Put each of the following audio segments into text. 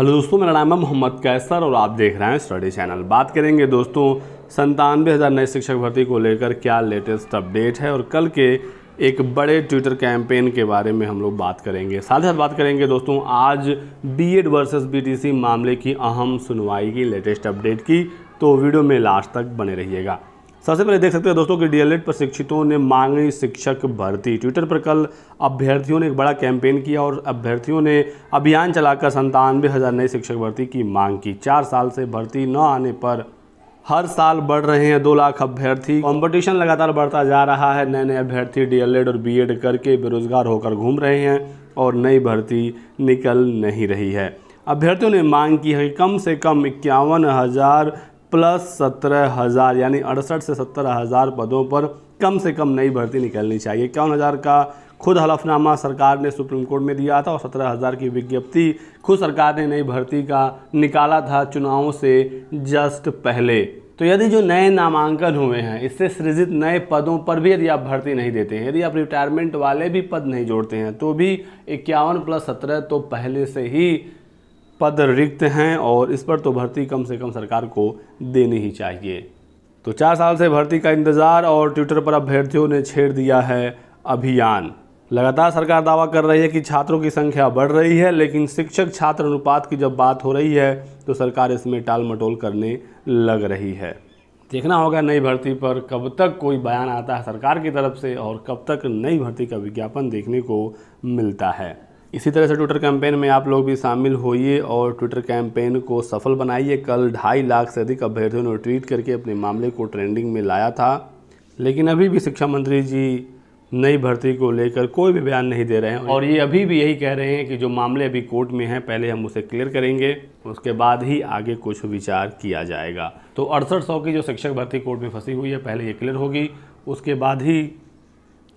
hello दोस्तों मेरा नाम है मोहम्मद कैसर और आप देख रहे हैं स्टडी चैनल बात करेंगे दोस्तों संतानवे हज़ार नए शिक्षक भर्ती को लेकर क्या लेटेस्ट अपडेट है और कल के एक बड़े ट्विटर कैंपेन के बारे में हम लोग बात करेंगे साथ ही साथ बात करेंगे दोस्तों आज बीएड वर्सेस बीटीसी मामले की अहम सुनवाई की लेटेस्ट अपडेट की तो वीडियो में लास्ट तक बने रहिएगा सबसे पहले देख सकते हैं दोस्तों कि डीएलएड प्रशिक्षितों ने मांगी शिक्षक भर्ती ट्विटर पर कल अभ्यर्थियों ने एक बड़ा कैंपेन किया और अभ्यर्थियों ने अभियान चलाकर संतानवे हज़ार नई शिक्षक भर्ती की मांग की चार साल से भर्ती न आने पर हर साल बढ़ रहे हैं दो लाख अभ्यर्थी कंपटीशन लगातार बढ़ता जा रहा है नए नए अभ्यर्थी डीएलएड और बीएड करके बेरोजगार होकर घूम रहे हैं और नई भर्ती निकल नहीं रही है अभ्यर्थियों ने मांग की है कि कम से कम इक्यावन हज़ार प्लस सत्रह हज़ार यानी अड़सठ से सत्तर हज़ार पदों पर कम से कम नई भर्ती निकलनी चाहिए इक्यावन हज़ार का खुद हलफनामा सरकार ने सुप्रीम कोर्ट में दिया था और सत्रह हज़ार की विज्ञप्ति खुद सरकार ने नई भर्ती का निकाला था चुनावों से जस्ट पहले तो यदि जो नए नामांकन हुए हैं इससे सृजित नए पदों पर भी यदि आप भर्ती नहीं देते हैं यदि आप रिटायरमेंट वाले भी पद नहीं जोड़ते हैं तो भी इक्यावन प्लस सत्रह तो पहले से ही पद रिक्त हैं और इस पर तो भर्ती कम से कम सरकार को देनी ही चाहिए तो चार साल से भर्ती का इंतज़ार और ट्विटर पर अभ्यर्थियों ने छेड़ दिया है अभियान लगातार सरकार दावा कर रही है कि छात्रों की संख्या बढ़ रही है लेकिन शिक्षक छात्र अनुपात की जब बात हो रही है तो सरकार इसमें टाल मटोल करने लग रही है देखना होगा नई भर्ती पर कब तक कोई बयान आता है सरकार की तरफ से और कब तक नई भर्ती का विज्ञापन देखने को मिलता है इसी तरह से ट्विटर कैंपेन में आप लोग भी शामिल होइए और ट्विटर कैंपेन को सफल बनाइए कल ढाई लाख से अधिक अभ्यर्थियों ने ट्वीट करके अपने मामले को ट्रेंडिंग में लाया था लेकिन अभी भी शिक्षा मंत्री जी नई भर्ती को लेकर कोई भी बयान नहीं दे रहे हैं और ये अभी भी यही कह रहे हैं कि जो मामले अभी कोर्ट में हैं पहले हम उसे क्लियर करेंगे उसके बाद ही आगे कुछ विचार किया जाएगा तो अड़सठ सौ की जो शिक्षक भर्ती कोर्ट में फंसी हुई है पहले ये क्लियर होगी उसके बाद ही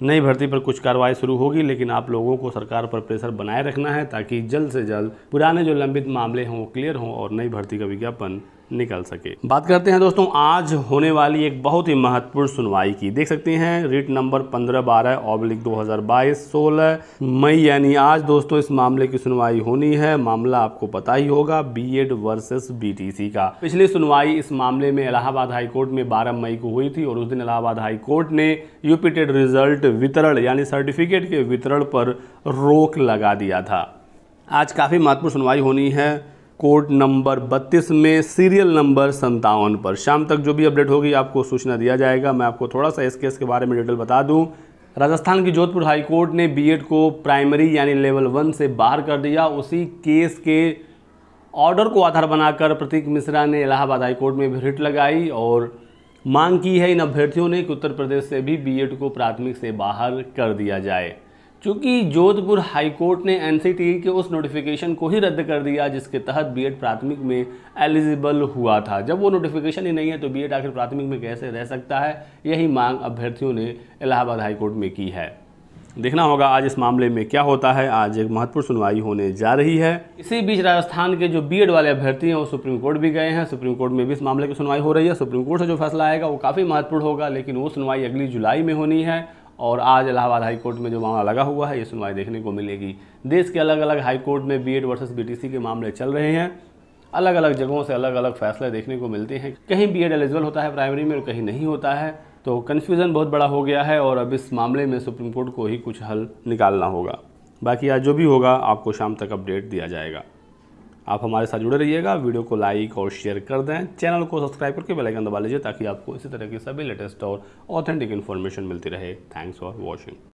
नई भर्ती पर कुछ कार्रवाई शुरू होगी लेकिन आप लोगों को सरकार पर प्रेशर बनाए रखना है ताकि जल्द से जल्द पुराने जो लंबित मामले हों वो क्लियर हों और नई भर्ती का विज्ञापन निकल सके बात करते हैं दोस्तों आज होने वाली एक बहुत ही महत्वपूर्ण सुनवाई की देख सकते हैं रिट नंबर पंद्रह बारह ऑब्लिक दो हजार बाईस सोलह मई यानी आज दोस्तों इस मामले की सुनवाई होनी है मामला आपको पता ही होगा बी एड वर्सेस बी का पिछली सुनवाई इस मामले में इलाहाबाद हाईकोर्ट में बारह मई को हुई थी और उस दिन इलाहाबाद हाईकोर्ट ने यूपीटेड रिजल्ट वितरण यानी सर्टिफिकेट के वितरण पर रोक लगा दिया था आज काफ़ी महत्वपूर्ण सुनवाई होनी है कोड नंबर 32 में सीरियल नंबर संतावन पर शाम तक जो भी अपडेट होगी आपको सूचना दिया जाएगा मैं आपको थोड़ा सा इस केस के बारे में डिटेल बता दूं राजस्थान की जोधपुर हाईकोर्ट ने बीएड को प्राइमरी यानी लेवल वन से बाहर कर दिया उसी केस के ऑर्डर को आधार बनाकर प्रतीक मिश्रा ने इलाहाबाद हाईकोर्ट में भी लगाई और मांग की है इन अभ्यर्थियों ने कि उत्तर प्रदेश से भी बी को प्राथमिक से बाहर कर दिया जाए चूँकि जोधपुर हाईकोर्ट ने एन के उस नोटिफिकेशन को ही रद्द कर दिया जिसके तहत बीएड प्राथमिक में एलिजिबल हुआ था जब वो नोटिफिकेशन ही नहीं है तो बीएड आखिर प्राथमिक में कैसे रह सकता है यही मांग अभ्यर्थियों ने इलाहाबाद हाईकोर्ट में की है देखना होगा आज इस मामले में क्या होता है आज एक महत्वपूर्ण सुनवाई होने जा रही है इसी बीच राजस्थान के जो बीएड वाले अभ्यर्थी हैं वो सुप्रीम कोर्ट भी गए हैं सुप्रीम कोर्ट में भी इस मामले की सुनवाई हो रही है सुप्रीम कोर्ट से जो फैसला आएगा वो काफ़ी महत्वपूर्ण होगा लेकिन वो सुनवाई अगली जुलाई में होनी है और आज इलाहाबाद हाई कोर्ट में जो मामला लगा हुआ है ये सुनवाई देखने को मिलेगी देश के अलग अलग हाई कोर्ट में बी एड वर्सेस बी के मामले चल रहे हैं अलग अलग जगहों से अलग अलग फैसले देखने को मिलते हैं कहीं बी एड एलिजिबल होता है प्राइमरी में और कहीं नहीं होता है तो कन्फ्यूज़न बहुत बड़ा हो गया है और अब इस मामले में सुप्रीम कोर्ट को ही कुछ हल निकालना होगा बाकी आज जो भी होगा आपको शाम तक अपडेट दिया जाएगा आप हमारे साथ जुड़े रहिएगा वीडियो को लाइक और शेयर कर दें चैनल को सब्सक्राइब करके बेल आइकन दबा लीजिए ताकि आपको इसी तरह की सभी लेटेस्ट और ऑथेंटिक इन्फॉर्मेशन मिलती रहे थैंक्स फॉर वॉचिंग